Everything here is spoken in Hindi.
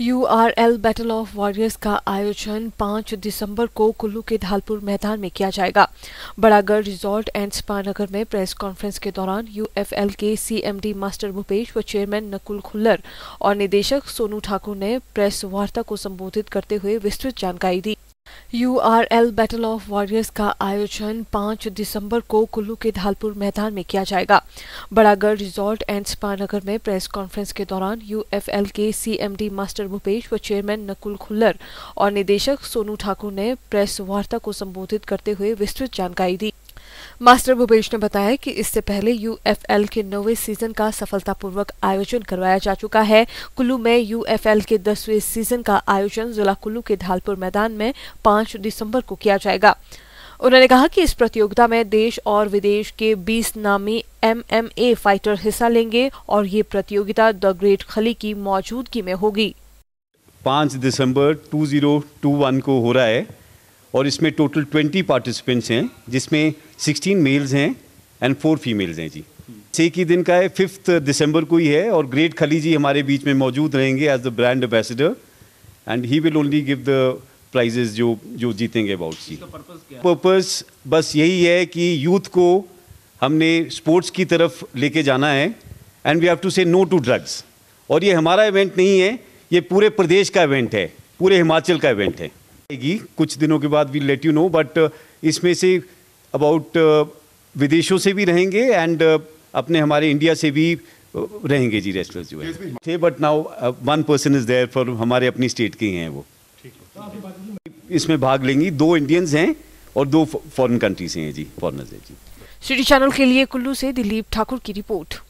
You R L battle of warriors का आयोजन 5 दिसंबर को कुल्लू के ढालपुर मैदान में किया जाएगा बड़ागढ़ रिजॉर्ट एंड स्पा नगर में प्रेस कॉन्फ्रेंस के दौरान यूएफएल के सीएमडी मास्टर भूपेश व चेयरमैन नकुल खुल्लर और निदेशक सोनू ठाकुर ने प्रेस वार्ता को संबोधित करते हुए विस्तृत जानकारी दी U R L battle of warriors का आयोजन 5 दिसंबर को कुल्लू के ढालपुर मैदान में किया जाएगा बड़ागढ़ रिजॉर्ट एंड स्पा नगर में प्रेस कॉन्फ्रेंस के दौरान यूएफएल के सीएमडी मास्टर भूपेश व चेयरमैन नकुल खुल्लर और निदेशक सोनू ठाकुर ने प्रेस वार्ता को संबोधित करते हुए विस्तृत जानकारी दी मास्टर भूपेश ने बताया कि इससे पहले यूएफएल के नौवे सीजन का सफलतापूर्वक आयोजन करवाया जा चुका है कुल्लू में यूएफएल के दसवें सीजन का आयोजन जिला कुल्लू के धालपुर मैदान में पांच दिसंबर को किया जाएगा उन्होंने कहा कि इस प्रतियोगिता में देश और विदेश के 20 नामी एमएमए फाइटर हिस्सा लेंगे और ये प्रतियोगिता द ग्रेट खली की मौजूदगी में होगी पाँच दिसंबर 2021 को हो रहा है और इसमें टोटल ट्वेंटी पार्टिसिपेंट्स हैं जिसमें सिक्सटीन मेल्स हैं एंड फोर फीमेल्स हैं जी हम्म। एक ही दिन का है फिफ्थ दिसंबर को ही है और ग्रेट खली जी हमारे बीच में मौजूद रहेंगे as the brand ambassador and he will only give the prizes जो जो जीतेंगे अबाउट जी पर्पस बस यही है कि यूथ को हमने स्पोर्ट्स की तरफ लेके जाना है and we have to say no to drugs और ये हमारा इवेंट नहीं है ये पूरे प्रदेश का इवेंट है पूरे हिमाचल का इवेंट है आएगी कुछ दिनों के बाद we let you know but इसमें से अबाउट uh, विदेशों से भी रहेंगे एंड uh, अपने हमारे इंडिया से भी uh, रहेंगे जी रेस्टोरेंट जो है थे but now one person is there for हमारे अपनी स्टेट के ही हैं वो तो इसमें भाग लेंगी दो इंडियंस हैं और दो फॉरेन कंट्रीज हैं जी फॉरनर्स हैं जी सिटी चैनल के लिए कुल्लू से दिलीप ठाकुर की रिपोर्ट